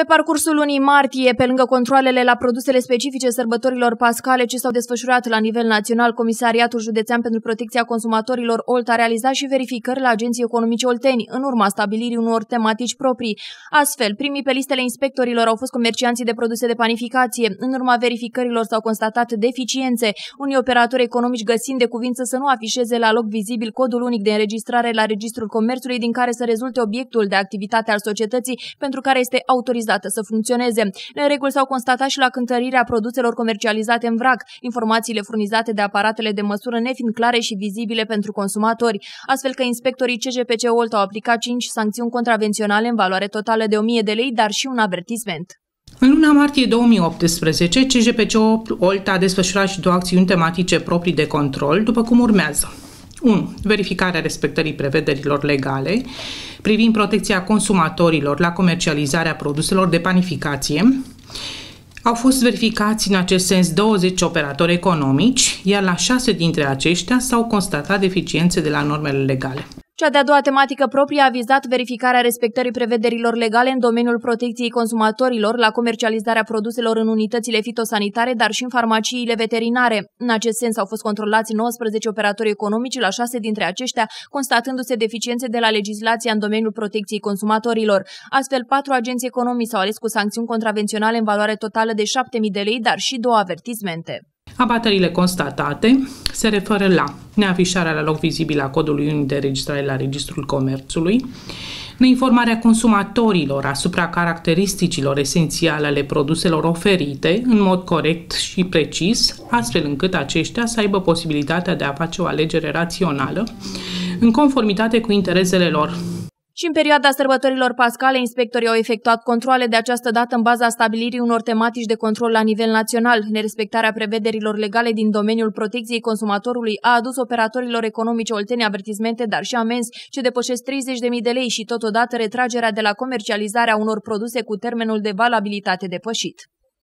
Pe parcursul lunii martie, pe lângă controlele la produsele specifice sărbătorilor pascale ce s-au desfășurat la nivel național, Comisariatul Județean pentru Protecția Consumatorilor Olt a realizat și verificări la agenții economice olteni, în urma stabilirii unor tematici proprii. Astfel, primii pe listele inspectorilor au fost comercianții de produse de panificație. În urma verificărilor s-au constatat deficiențe, unii operatori economici găsind de cuvință să nu afișeze la loc vizibil codul unic de înregistrare la Registrul Comerțului din care să rezulte obiectul de activitate al societății pentru care este autorizat autorizată să funcționeze. Nereguli s-au constatat și la cântărirea produselor comercializate în vrac, informațiile furnizate de aparatele de măsură nefiind clare și vizibile pentru consumatori, astfel că inspectorii CGPC Olt au aplicat 5 sancțiuni contravenționale în valoare totală de 1000 de lei, dar și un avertisment. În luna martie 2018, CGPC Olt a desfășurat și două acțiuni tematice proprii de control, după cum urmează. 1. Verificarea respectării prevederilor legale privind protecția consumatorilor la comercializarea produselor de panificație, au fost verificați în acest sens 20 operatori economici, iar la 6 dintre aceștia s-au constatat deficiențe de la normele legale. Cea de-a doua tematică proprie a vizat verificarea respectării prevederilor legale în domeniul protecției consumatorilor la comercializarea produselor în unitățile fitosanitare, dar și în farmaciile veterinare. În acest sens au fost controlați 19 operatori economici la 6 dintre aceștia, constatându-se deficiențe de la legislația în domeniul protecției consumatorilor. Astfel, patru agenții economici s-au ales cu sancțiuni contravenționale în valoare totală de 7.000 de lei, dar și două avertizmente. Abaterile constatate se referă la neafișarea la loc vizibil a codului unic de registrare la Registrul Comerțului, neinformarea consumatorilor asupra caracteristicilor esențiale ale produselor oferite în mod corect și precis, astfel încât aceștia să aibă posibilitatea de a face o alegere rațională în conformitate cu interesele lor și în perioada sărbătorilor pascale, inspectorii au efectuat controle de această dată în baza stabilirii unor tematici de control la nivel național. Nerespectarea prevederilor legale din domeniul protecției consumatorului a adus operatorilor economice oltene avertismente, dar și amenzi ce depășesc 30.000 de lei și totodată retragerea de la comercializarea unor produse cu termenul de valabilitate depășit.